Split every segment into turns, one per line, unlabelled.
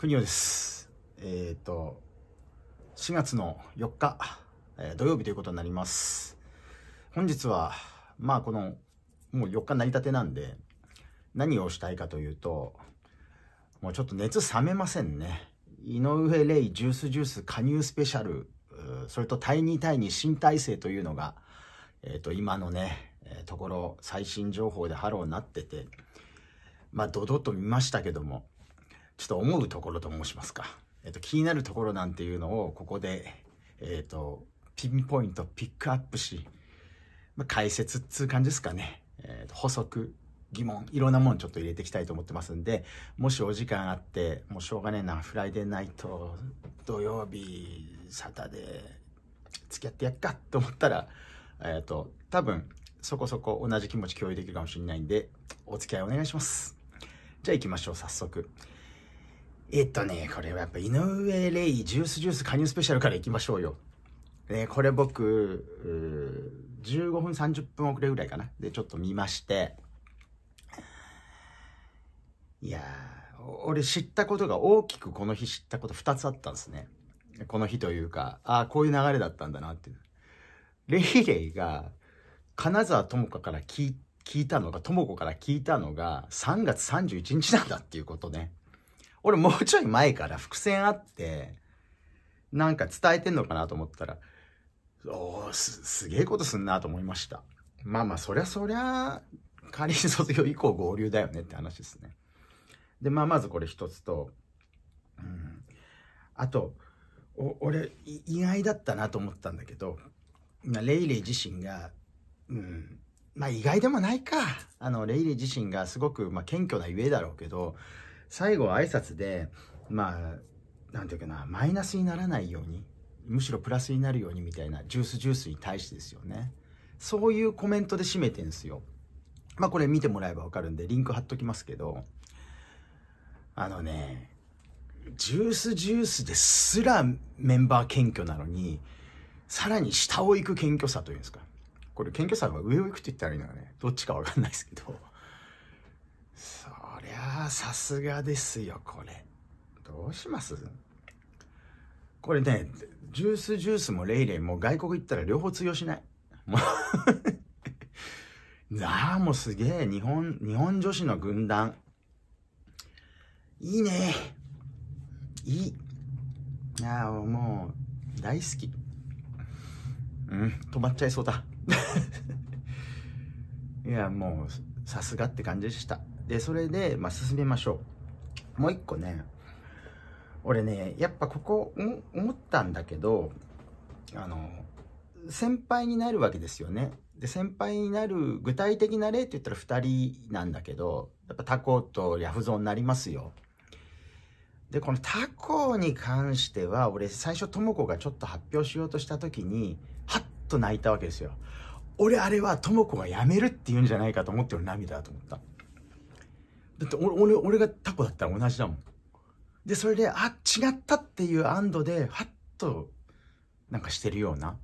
ふにおです。えっ、ー、と、4月の4日、えー、土曜日ということになります。本日は、まあこの、もう4日成り立てなんで、何をしたいかというと、もうちょっと熱冷めませんね。井上レイジュースジュース加入スペシャル、それと対2対2新体制というのが、えっ、ー、と、今のね、えところ、最新情報でハローになってて、まあ、ドッと見ましたけども、ちょっと思うところと申しますか、えっと、気になるところなんていうのをここで、えっと、ピンポイントピックアップし、まあ、解説っつう感じですかね、えっと、補足疑問いろんなもんちょっと入れていきたいと思ってますんでもしお時間あってもうしょうがねえなフライデーナイト土曜日サタデー付き合ってやっかと思ったらえっ、と多分そこそこ同じ気持ち共有できるかもしれないんでお付き合いお願いしますじゃあ行きましょう早速。えっとね、これはやっぱ井上レイジュースジュース加入スペシャルからいきましょうよ。ね、これ僕、15分30分遅れぐらいかな。で、ちょっと見まして。いや俺知ったことが大きくこの日知ったこと2つあったんですね。この日というか、ああ、こういう流れだったんだなっていう。レイレイが、金沢智子から聞いたのが、智子から聞いたのが、3月31日なんだっていうことね。俺もうちょい前から伏線あって、なんか伝えてんのかなと思ったら、おす、すげえことすんなと思いました。まあまあ、そりゃそりゃ、仮に卒業以降合流だよねって話ですね。で、まあまずこれ一つと、うん。あと、お俺意外だったなと思ったんだけど、レイレイ自身が、うん、まあ意外でもないか。あの、レイレイ自身がすごく、まあ謙虚なゆえだろうけど、最後挨拶で、まあ、なんていうかな、マイナスにならないように、むしろプラスになるようにみたいな、ジュースジュースに対してですよね。そういうコメントで締めてんですよ。まあこれ見てもらえばわかるんで、リンク貼っときますけど、あのね、ジュースジュースですらメンバー謙虚なのに、さらに下を行く謙虚さというんですか。これ謙虚さが上を行くって言ったらいいのよね。どっちかわかんないですけど。やさすがですよ、これ。どうしますこれね、ジュースジュースもレイレイも外国行ったら両方通用しない。もうなあ、もうすげえ、日本、日本女子の軍団。いいね。いい。ああ、もう、大好き。うん、止まっちゃいそうだ。いや、もう、さすがって感じでした。で、それで、まあ、進めましょう。もう一個ね、俺ね、やっぱここ、思ったんだけど、あの、先輩になるわけですよね。で、先輩になる具体的な例って言ったら2人なんだけど、やっぱ他校とヤフゾンになりますよ。で、この他校に関しては、俺最初智子がちょっと発表しようとした時に、はっと泣いたわけですよ。俺あれは智子が辞めるって言うんじゃないかと思ってる涙だと思った。だって俺俺がタコだったら同じだもんでそれであ違ったっていう安堵でハッとなんかしてるような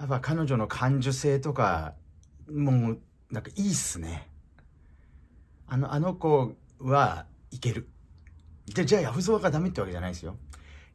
やっぱ彼女の感受性とかもうなんかいいっすねあのあの子はいけるでじゃあヤフゾーがダメってわけじゃないですよ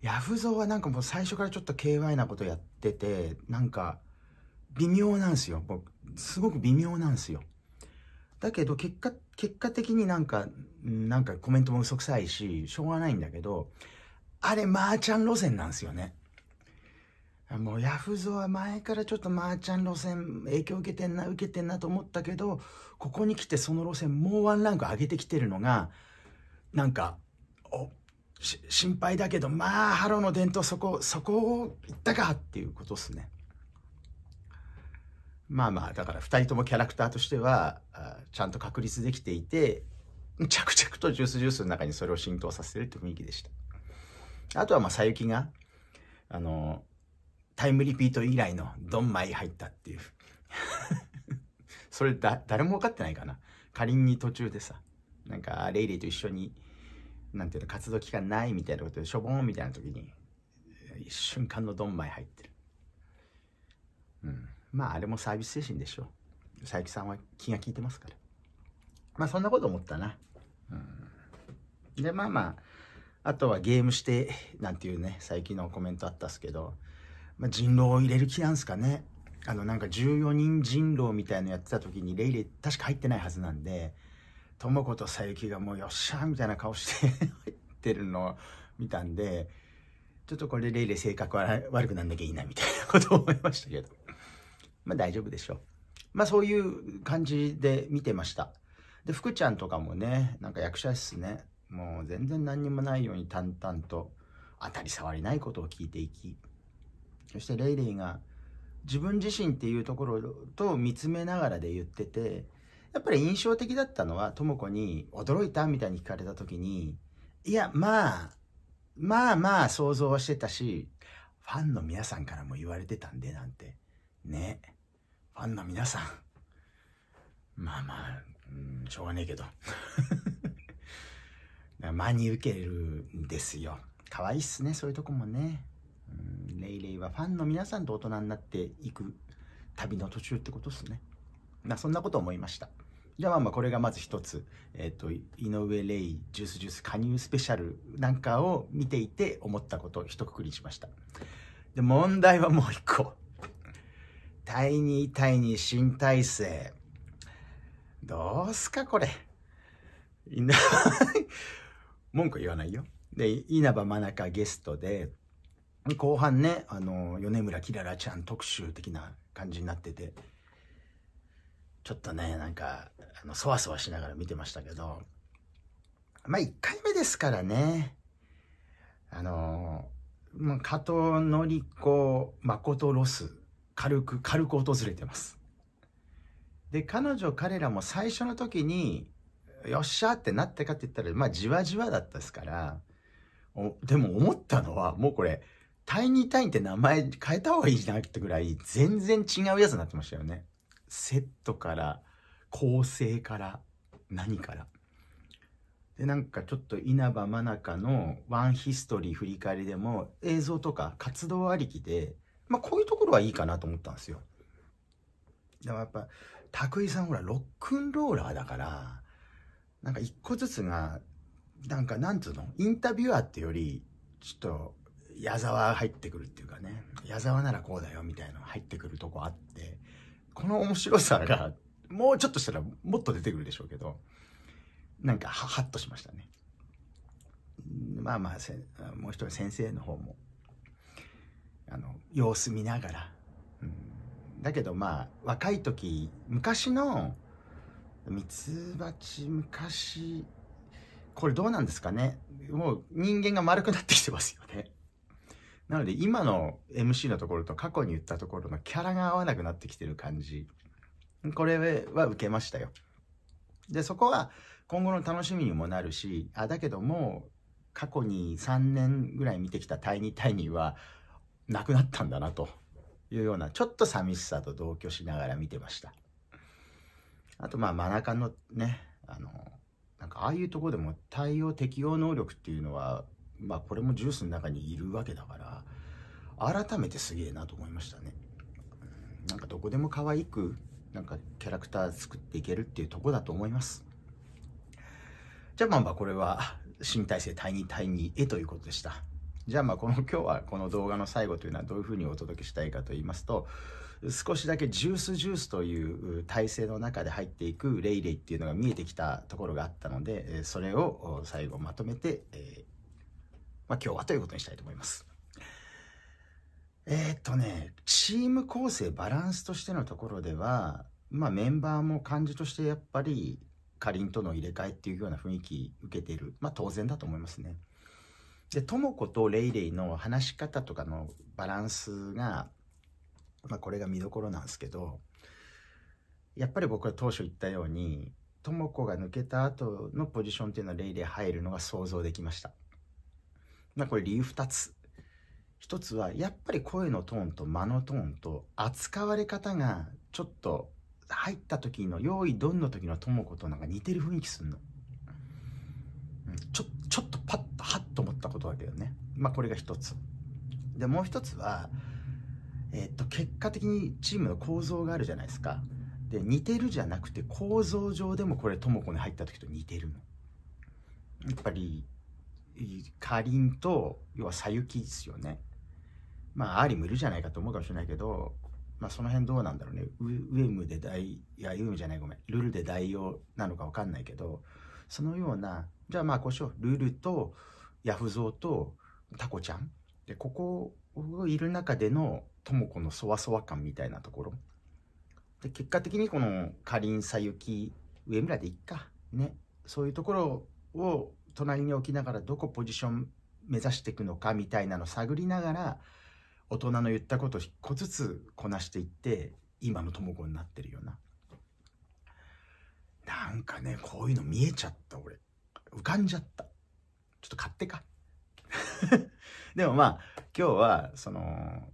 ヤフゾーはなんかもう最初からちょっと KY なことやっててなんか微妙なんですよすごく微妙なんですよだけど結果、結果的になんか、なんかコメントも嘘くさいし、しょうがないんだけど、あれ、マーちゃん路線なんですよね。もうヤフゾは前からちょっとマーちゃん路線影響受けてんな、受けてんなと思ったけど、ここに来てその路線もうワンランク上げてきてるのが、なんか、お、心配だけど、まあ、ハロの伝統そこ、そこを行ったかっていうことっすね。まあまあ、だから2人ともキャラクターとしては、ちゃんと確立できていて、着々とジュースジュースの中にそれを浸透させるって雰囲気でした。あとは、まあ、さゆきが、あの、タイムリピート以来のドンマイ入ったっていう それだ、誰も分かってないかな。仮に途中でさ、なんか、レイレイと一緒に、なんていうの、活動期間ないみたいなことで、しょぼんみたいな時に、一瞬間のドンマイ入ってる。うん。まああれもサービス精神でしょう。佐伯さんは気が利いてますから。まあそんなこと思ったな。うん、で、まあまあ、あとはゲームしてなんていうね、最近のコメントあったっすけど、まあ、人狼を入れる気なんすかね。あのなんか14人人狼みたいのやってた時にレイレイ確か入ってないはずなんで、ともと佐伯がもうよっしゃみたいな顔して 入ってるのを見たんで、ちょっとこれレイレイ性格は悪くなんなきゃいいなみたいなことを思いましたけど。まあ大丈夫でしょう。まあそういう感じで見てました。で、福ちゃんとかもね、なんか役者っすね。もう全然何にもないように淡々と当たり障りないことを聞いていき、そしてレイレイが自分自身っていうところと見つめながらで言ってて、やっぱり印象的だったのは、とも子に驚いたみたいに聞かれた時に、いや、まあ、まあまあ想像はしてたし、ファンの皆さんからも言われてたんで、なんて。ね。ファンの皆さん、まあまあ、うん、しょうがねえけど。真に受けるんですよ。可愛いっすね、そういうとこもね。うん、レイレイはファンの皆さんと大人になっていく旅の途中ってことっすね。まあ、そんなこと思いました。じゃあまあまあこれがまず一つ、えっ、ー、と、井上レイ、ジュースジュース加入スペシャルなんかを見ていて思ったことを一括りにしました。で、問題はもう一個。対に対に新体制。どうすか、これ。文句言わないよ。で、稲葉真中ゲストで、後半ね、あの、米村きららちゃん特集的な感じになってて、ちょっとね、なんか、あの、そわそわしながら見てましたけど、まあ、1回目ですからね、あの、まあ、加藤のり子、誠ロス軽く軽く訪れてます。で彼女彼らも最初の時によっしゃってなったかって言ったらまあじわじわだったですからでも思ったのはもうこれタイニータインって名前変えた方がいいじゃなくてぐらい全然違うやつになってましたよね。セットから構成から何からでなんかちょっと稲葉真中の「ワンヒストリー振り返り」でも映像とか活動ありきでまあ、こういうところはいいかなと思ったんですよ。でもやっぱ、拓井さんほら、ロックンローラーだから、なんか一個ずつが、なんかなんつうのインタビュアーってより、ちょっと、矢沢入ってくるっていうかね、矢沢ならこうだよみたいな入ってくるとこあって、この面白さが、もうちょっとしたらもっと出てくるでしょうけど、なんかは、はっとしましたね。まあまあ、もう一人先生の方もあの様子見ながら、うん、だけどまあ若い時昔のミツバチ昔これどうなんですかねもう人間が丸くなってきてますよねなので今の MC のところと過去に言ったところのキャラが合わなくなってきてる感じこれは受けましたよでそこは今後の楽しみにもなるしあだけども過去に3年ぐらい見てきた「タイニータイニー」はなくなったんだなというようなちょっと寂しさと同居しながら見てましたあとまあ真中のねあのなんかああいうとこでも対応適応能力っていうのはまあこれもジュースの中にいるわけだから改めてすげえなと思いましたねなんかどこでも可愛くなんかキャラクター作っていけるっていうとこだと思いますじゃあまあまあこれは新体制第イ第ーへということでしたじゃあまあこの今日はこの動画の最後というのはどういうふうにお届けしたいかと言いますと少しだけジュースジュースという体制の中で入っていくレイレイっていうのが見えてきたところがあったのでそれを最後まとめて、えー、まあ、今日はということにしたいと思います。えー、っとねチーム構成バランスとしてのところでは、まあ、メンバーも感じとしてやっぱりかりんとの入れ替えっていうような雰囲気受けている、まあ、当然だと思いますね。で、とも子とレイレイの話し方とかのバランスが、まあ、これが見どころなんですけど、やっぱり僕は当初言ったように、とも子が抜けた後のポジションっていうのはレイレイ入るのが想像できました。まあ、これ理由2つ。1つは、やっぱり声のトーンと間のトーンと扱われ方がちょっと入った時の用意ドンの時のとも子となんか似てる雰囲気すんの。ちょっったことだけどね。まあ、これが一つ。で、もう一つは、えっと、結果的にチームの構造があるじゃないですか。で、似てるじゃなくて、構造上でもこれ、ともこに入った時と似てるの。やっぱり、かりんと、要はさゆきですよね。まあ、ありもいるじゃないかと思うかもしれないけど、まあ、その辺どうなんだろうね。ウエムで大いや、ウエムじゃない、ごめん。ルルで代用なのかわかんないけど、そのような、じゃあまあ、こうしよう。ルルと、ヤフゾウとタコちゃんでここをいる中でのとも子のそわそわ感みたいなところで結果的にこのかりんさゆき上村でいっかねそういうところを隣に置きながらどこポジション目指していくのかみたいなの探りながら大人の言ったことを一個ずつこなしていって今の智子になってるようななんかねこういうの見えちゃった俺浮かんじゃったちょっと買ってか。でもまあ、今日は、その、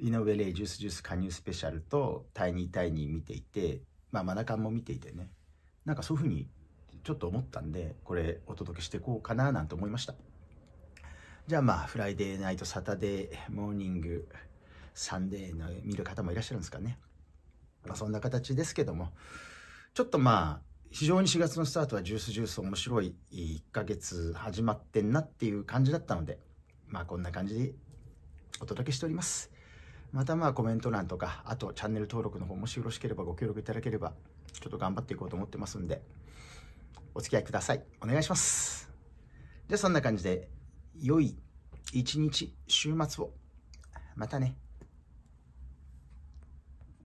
イノベレイジュースジュース加入スペシャルと、タイニータイニー見ていて、まあ、マナカンも見ていてね、なんかそういうふうにちょっと思ったんで、これお届けしていこうかななんて思いました。じゃあまあ、フライデーナイト、サタデー、モーニング、サンデーの見る方もいらっしゃるんですかね。まあ、そんな形ですけども、ちょっとまあ、非常に4月のスタートはジュースジュース面白い1ヶ月始まってんなっていう感じだったので、まあこんな感じでお届けしております。またまあコメント欄とか、あとチャンネル登録の方もしよろしければご協力いただければ、ちょっと頑張っていこうと思ってますんで、お付き合いください。お願いします。じゃあそんな感じで、良い一日、週末を。またね。